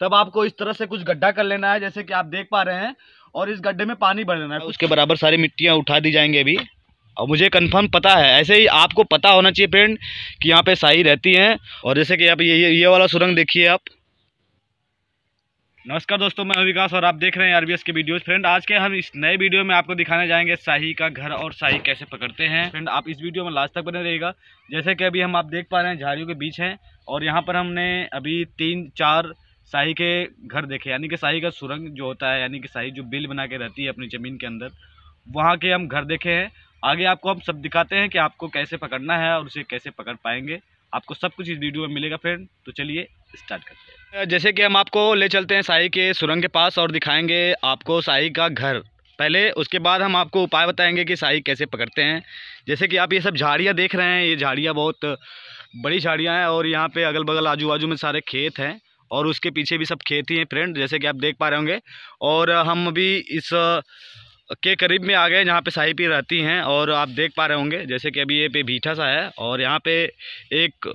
तब आपको इस तरह से कुछ गड्ढा कर लेना है जैसे कि आप देख पा रहे हैं और इस गड्ढे में पानी भर लेना है उसके बराबर सारी मिट्टियाँ उठा दी जाएंगे अभी और मुझे कंफर्म पता है ऐसे ही आपको पता होना चाहिए फ्रेंड कि यहाँ पे साई रहती हैं और जैसे कि आप ये ये, वाला सुरंग देखिए आप नमस्कार दोस्तों मैं विकास और आप देख रहे हैं आरबीएस के वीडियोस फ्रेंड आज के हम इस नए वीडियो में आपको दिखाने जाएंगे शाही का घर और शाही कैसे पकड़ते हैं फ्रेंड आप इस वीडियो में लास्ट तक बने रहेगा जैसे कि अभी हम आप देख पा रहे हैं झाड़ियों के बीच हैं और यहाँ पर हमने अभी तीन चार शाही के घर देखे यानी कि शाही का सुरंग जो होता है यानी कि शाही जो बिल बना के रहती है अपनी ज़मीन के अंदर वहाँ के हम घर देखे हैं आगे आपको हम सब दिखाते हैं कि आपको कैसे पकड़ना है और उसे कैसे पकड़ पाएंगे आपको सब कुछ इस वीडियो में मिलेगा फ्रेंड तो चलिए स्टार्ट करते हैं जैसे कि हम आपको ले चलते हैं शाही के सुरंग के पास और दिखाएंगे आपको शाही का घर पहले उसके बाद हम आपको उपाय बताएंगे कि शाही कैसे पकड़ते हैं जैसे कि आप ये सब झाड़ियाँ देख रहे हैं ये झाड़ियाँ बहुत बड़ी झाड़ियाँ हैं और यहाँ पर अगल बगल आजू बाजू में सारे खेत हैं और उसके पीछे भी सब खेत ही हैं फ्रेंड जैसे कि आप देख पा रहे होंगे और हम अभी इस के करीब में आ गए जहाँ पे साहिपी रहती हैं और आप देख पा रहे होंगे जैसे कि अभी ये पे भीठा सा है और यहाँ पे एक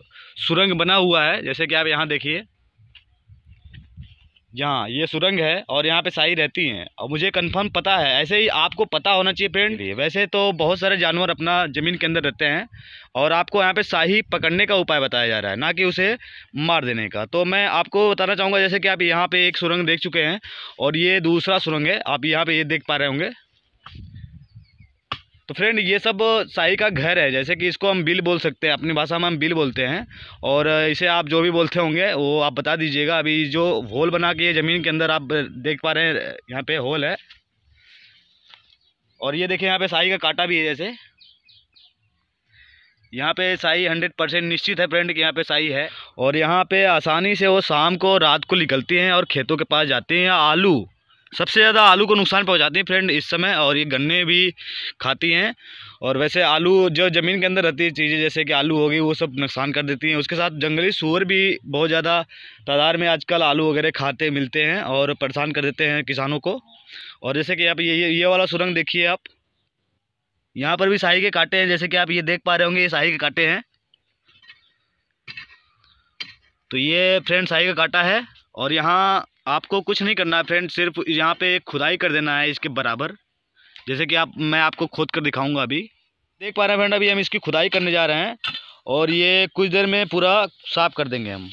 सुरंग बना हुआ है जैसे कि आप यहाँ देखिए यहाँ ये सुरंग है और यहाँ पे साई रहती हैं और मुझे कंफर्म पता है ऐसे ही आपको पता होना चाहिए फ्रेंड वैसे तो बहुत सारे जानवर अपना ज़मीन के अंदर रहते हैं और आपको यहाँ पे साही पकड़ने का उपाय बताया जा रहा है ना कि उसे मार देने का तो मैं आपको बताना चाहूँगा जैसे कि आप यहाँ पे एक सुरंग देख चुके हैं और ये दूसरा सुरंग है आप यहाँ पर ये देख पा रहे होंगे तो फ्रेंड ये सब शाही का घर है जैसे कि इसको हम बिल बोल सकते हैं अपनी भाषा में हम बिल बोलते हैं और इसे आप जो भी बोलते होंगे वो आप बता दीजिएगा अभी जो होल बना के ये ज़मीन के अंदर आप देख पा रहे हैं यहाँ पे होल है और ये देखिए यहाँ पे शाही का काटा भी है जैसे यहाँ पे साई हंड्रेड परसेंट निश्चित है फ्रेंड कि यहाँ पे साई है और यहाँ पे आसानी से वो शाम को रात को निकलती हैं और खेतों के पास जाती हैं आलू सबसे ज़्यादा आलू को नुकसान पहुंचाती हैं फ्रेंड इस समय और ये गन्ने भी खाती हैं और वैसे आलू जो ज़मीन के अंदर रहती है चीज़ें जैसे कि आलू हो गई वो सब नुकसान कर देती हैं उसके साथ जंगली सूअर भी बहुत ज़्यादा तादाद में आजकल आलू वगैरह खाते मिलते हैं और परेशान कर देते हैं किसानों को और जैसे कि आप ये ये, ये वाला सुरंग देखिए आप यहाँ पर भी शाही के कांटे हैं जैसे कि आप ये देख पा रहे होंगे ये शाही के कांटे हैं तो ये फ्रेंड शाही का कांटा है और यहाँ आपको कुछ नहीं करना है फ्रेंड सिर्फ यहाँ पे खुदाई कर देना है इसके बराबर जैसे कि आप मैं आपको खोद कर दिखाऊंगा अभी देख पा रहे हैं फ्रेंड अभी हम इसकी खुदाई करने जा रहे हैं और ये कुछ देर में पूरा साफ़ कर देंगे हम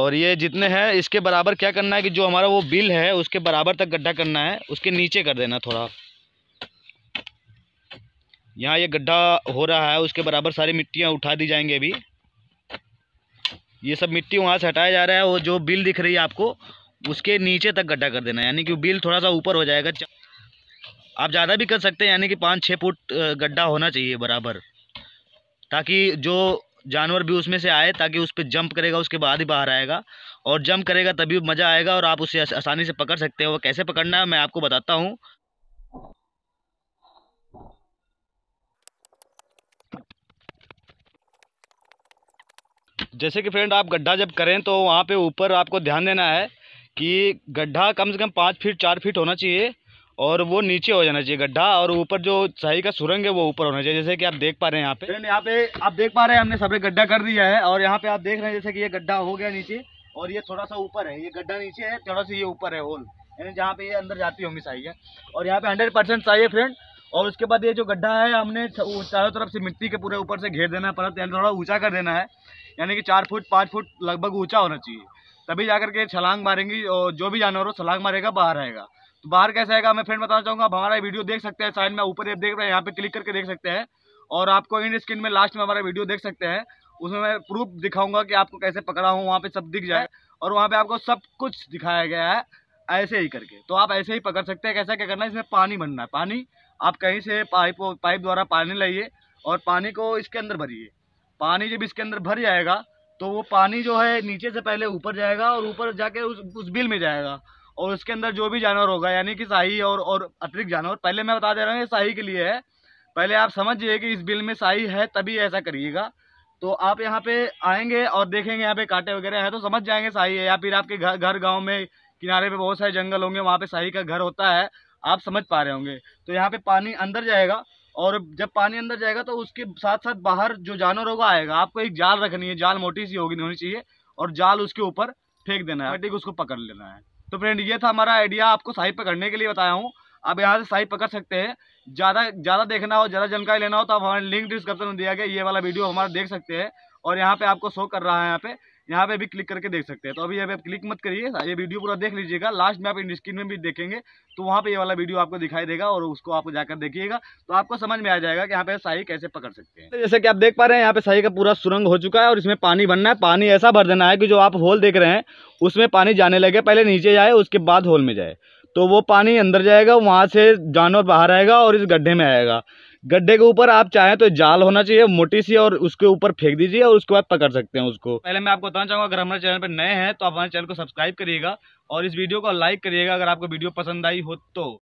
और ये जितने हैं इसके बराबर क्या करना है कि जो हमारा वो बिल है उसके बराबर तक गड्ढा करना है उसके नीचे कर देना थोड़ा यहाँ ये गड्ढा हो रहा है उसके बराबर सारी मिट्टियाँ उठा दी जाएंगे अभी ये सब मिट्टी वहाँ से हटाया जा रहा है वो जो बिल दिख रही है आपको उसके नीचे तक गड्ढा कर देना है यानी कि बिल थोड़ा सा ऊपर हो जाएगा आप ज़्यादा भी कर सकते हैं यानी कि पाँच छः फुट गड्ढा होना चाहिए बराबर ताकि जो जानवर भी उसमें से आए ताकि उस पर जंप करेगा उसके बाद ही बाहर आएगा और जंप करेगा तभी मज़ा आएगा और आप उसे आसानी से पकड़ सकते हो कैसे पकड़ना है मैं आपको बताता हूँ जैसे कि फ्रेंड आप गड्ढा जब करें तो वहाँ पे ऊपर आपको ध्यान देना है कि गड्ढा कम से कम पाँच फीट चार फीट होना चाहिए और वो नीचे हो जाना चाहिए गड्ढा और ऊपर जो सही का सुरंग है वो ऊपर होना चाहिए जैसे कि आप देख पा रहे हैं यहाँ पे फ्रेंड यहाँ पे आप देख पा रहे हैं हमने एक गड्ढा कर दिया है और यहाँ पे आप देख रहे हैं जैसे कि ये गड्ढा हो गया नीचे और ये थोड़ा सा ऊपर है ये गड्ढा नीचे है थोड़ा सा ये ऊपर है होल यानी जहाँ पे ये अंदर जाती होंगी है और यहाँ पे हंड्रेड परसेंट साई है फ्रेंड और उसके बाद ये जो गड्ढा है हमने चारों तरफ से मिट्टी के पूरे ऊपर से घेर देना है परत थोड़ा ऊँचा कर देना है यानी कि चार फुट पाँच फुट लगभग ऊँचा होना चाहिए तभी जा करके छलांग मारेंगी और जो भी जानवर हो छलांग मारेगा बाहर आएगा तो बाहर कैसे आएगा मैं फ्रेंड बताना चाहूँगा आप हमारा वीडियो देख सकते हैं साइड में ऊपर देख रहे हैं यहाँ पे क्लिक करके देख सकते हैं और आपको इन स्क्रीन में लास्ट में हमारा वीडियो देख सकते हैं उसमें मैं प्रूफ दिखाऊंगा कि आपको कैसे पकड़ा हूँ वहाँ पे सब दिख जाए और वहाँ पे आपको सब कुछ दिखाया गया है ऐसे ही करके तो आप ऐसे ही पकड़ सकते हैं कैसा क्या करना है इसमें पानी भरना है पानी आप कहीं से पाइप पाइप द्वारा पानी लाइए और पानी को इसके अंदर भरिए पानी जब इसके अंदर भर जाएगा तो वो पानी जो है नीचे से पहले ऊपर जाएगा और ऊपर जाके उस उस बिल में जाएगा और उसके अंदर जो भी जानवर होगा यानी कि शाही और और अतिरिक्त जानवर पहले मैं बता दे रहा हूँ ये शाही के लिए है पहले आप समझिए कि इस बिल में शाही है तभी ऐसा करिएगा तो आप यहाँ पे आएंगे और देखेंगे यहाँ पे कांटे वगैरह हैं तो समझ जाएंगे शाही है या फिर आपके घर घर गाँव में किनारे पे बहुत सारे जंगल होंगे वहाँ पे शाही का घर होता है आप समझ पा रहे होंगे तो यहाँ पे पानी अंदर जाएगा और जब पानी अंदर जाएगा तो उसके साथ साथ बाहर जो जानवर होगा आएगा आपको एक जाल रखनी है जाल मोटी सी होगी होनी चाहिए और जाल उसके ऊपर फेंक देना है ठीक उसको पकड़ लेना है तो फ्रेंड ये था हमारा आइडिया आपको साई पकड़ने के लिए बताया हूँ आप यहाँ से साई पकड़ सकते हैं ज़्यादा ज़्यादा देखना हो ज़्यादा जानकारी लेना हो तो आप हमारे लिंक डिस्क्रिप्शन में दिया गया ये वाला वीडियो हमारा देख सकते हैं और यहाँ पे आपको शो कर रहा है यहाँ पे यहाँ पे भी क्लिक करके देख सकते हैं तो अभी यहाँ पे आप क्लिक मत करिए ये वीडियो पूरा देख लीजिएगा लास्ट में आप इन स्क्रीन में भी देखेंगे तो वहाँ पे ये वाला वीडियो आपको दिखाई देगा और उसको आप जाकर देखिएगा तो आपको समझ में आ जाएगा कि यहाँ पे शाही कैसे पकड़ सकते हैं जैसे कि आप देख पा रहे हैं यहाँ पे शाही का पूरा सुरंग हो चुका है और इसमें पानी बनना है पानी ऐसा भर देना है कि जो आप होल देख रहे हैं उसमें पानी जाने लगे पहले नीचे जाए उसके बाद होल में जाए तो वो पानी अंदर जाएगा वहाँ से जानवर बाहर आएगा और इस गड्ढे में आएगा गड्ढे के ऊपर आप चाहें तो जाल होना चाहिए मोटी सी और उसके ऊपर फेंक दीजिए और उसके बाद पकड़ सकते हैं उसको पहले मैं आपको बताना चाहूँगा अगर हमारे चैनल पर नए हैं तो आप हमारे चैनल को सब्सक्राइब करिएगा और इस वीडियो को लाइक करिएगा अगर आपको वीडियो पसंद आई हो तो